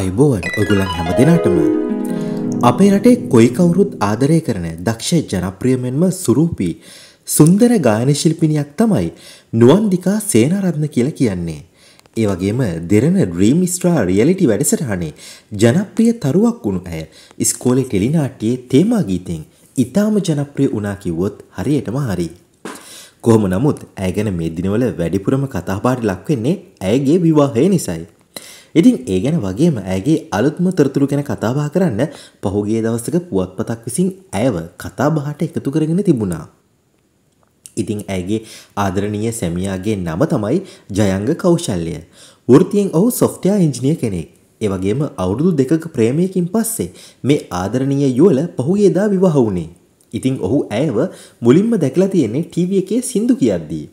අයිබෝවන් ඔගුලන් හැම දෙනාටම. අපේ රටේ කොයි කවුරුත් ආදරය කරන දක්ෂ ජනප්‍රියමෙන්ම සුරූපී සුන්දර ගායන ශිල්පිනියක් තමයි නුවන්දිකා සේනාරත්න කියලා කියන්නේ. ඒ වගේම දෙරණ ඩ්‍රීම් ස්ට්‍රා රියැලිටි වැඩසටහනේ ජනප්‍රිය තරුවක් වුණු ඇය ඉස්කෝලේ ටෙලිනාට්‍යයේ තේමා ගීතෙන් ඉතාම ජනප්‍රිය වුණා කිව්වොත් හරියටම හරි. කොහොම නමුත් ඇය ගැන මේ දිනවල වැඩිපුරම කතාබාට ලක්වෙන්නේ ඇයගේ විවාහය නිසයි. ඉතින් ඒ ගැන වගේම ඇගේ අලුත්ම තොරතුරු ගැන කතාබහ කරන්න පහුගේ දවසක පුවත්පතක් විසින් ඇයව කතාබහට එකතු කරගෙන තිබුණා. ඉතිං ඇගේ ආදරණීය සැමියාගේ නම තමයි ජයංග කෞශල්ලය. වෘතියෙන් ඔහු සොෆ්ටයා ඉංජිනිය කෙනෙක්. ඒවගේම අවුරුදු දෙකක ප්‍රේමයකින් පස්සේ මේ ආදරණීය යුවල පහුගේදා විවාහ වුණේ. ඉතිං ඔහු ඇයව මුලින්ම දැකලා තියෙන්නේ ටීව එකේ සින්දු කියද්දී.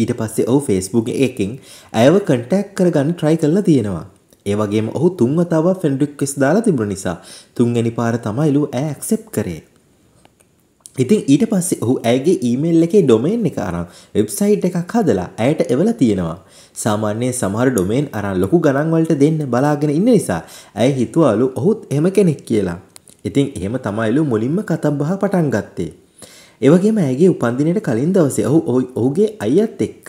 ඊට පස්සේ ඔහු ෆේස්බුක් එකකින් ඇයව කන්ටැක් කරගන්න ට්‍රයි කරලා තියෙනවා. ඒ වගේම ඔහු තුන් වතාවක් ෆ්‍රෙන්ඩ් රික්වෙස්ට් දාලා තිබුණ නිසා තුන්වෙනි පාර තමයිලු ඈ ඇක්සෙප්ට් කරේ. ඉතින් ඊට පස්සේ ඔහු ඇයගේ ඊමේල් එකේ ඩොමේන් එක අරන් වෙබ්සයිට් එකක් හදලා ඇයට එවලා තියෙනවා. සාමාන්‍යයෙන් සමහර ඩොමේන් අරන් ලොකු ගණන් වලට දෙන්න බලාගෙන ඉන්න නිසා ඇය හිතුවලු ඔහුත් එහෙම කෙනෙක් කියලා. ඉතින් එහෙම තමයිලු මුලින්ම කතබ්බහ පටන් ගත්තේ. ඒවගේම ඇගේ උපන්දිනයට කලින් දවසේ ඔහු ඔහුගේ අයියත් එක්ක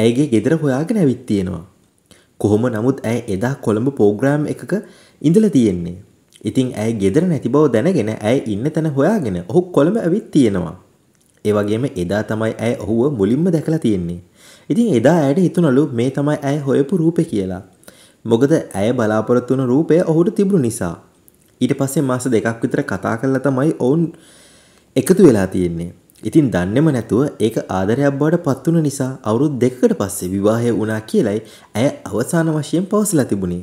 ඇයගේ ගෙදර හොයාගෙන ඇවිත් තියෙනවා. කොහොම නමුත් ඇය එදා කොළඹ පෝග්‍රෑම් එකක ඉඳල තියෙන්නේ. ඉතිං ඇය ගෙදර නැති බව දැනගෙන ඇය ඉන්න තැන හොයාගෙන ඔහු කොළඹ ඇවිත් තියෙනවා. ඒවගේම එදා තමයි ඇය ඔහුව මුලින්ම දැකලා තියෙන්නේ. ඉතින් එදා ඇයට හිතුනලු මේ තමයි ඇය හොයපු රූපෙ කියලා. මොකද ඇය බලාපොරොත්තුන රූපය ඔහුට තිබුණු නිසා. ඊට පස්සේ මාස දෙකක් විතර කතා කරලා තමයි ඔවුන් එකතු වෙලා තියෙන්නේ. ඉතින් දන්නෙම නැතුව ඒක ආදරයක් බවට පත්වන නිසා අවුරුදු දෙකකට පස්සේ විවාහය වුණා කියලයි ඇය අවසාන වශයෙන් පවසලා තිබුණේ.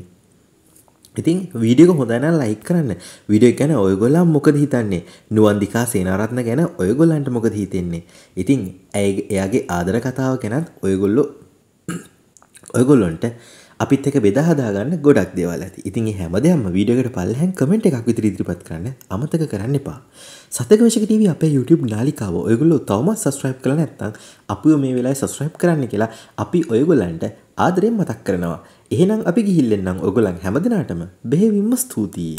ඉතින් වීඩියෝ හොඳ නම් ලයික් කරන්න. වීඩියෝ ගැන ඔයගොල්ලෝ මොකද හිතන්නේ? නුවන්දිකා සේනාරත්න ගැන ඔයගොල්ලන්ට මොකද හිතෙන්නේ? ඉතින් එයාගේ ආදර කතාව ගැනත් ඔයගොල්ලෝ ඔයගොල්ලන්ට අපිත් එක බෙදහදාගන්න ගොඩක් දෙවල් ඇති ඉතින් හැම දෙයක්ම වීඩියෝකට පල්ලෙන් කමෙන්ට් එකක් විතර ඉදිරිපත් කරන්න අමතක කරන්න එපා. සතක වශක TV අපේ YouTube නාලිකාව ඔයගොල්ලෝ තවමත් subscribe කරලා නැත්නම් අපිව මේ වෙලාවේ subscribe කරන්න කියලා අපි ඔයගොල්ලන්ට ආදරයෙන් මතක් කරනවා. එහෙනම් අපි ගිහිල්ලෙන්නම් ඔයගොල්ලන් හැමදෙනාටම බෙහෙවින්ම ස්තුතියි.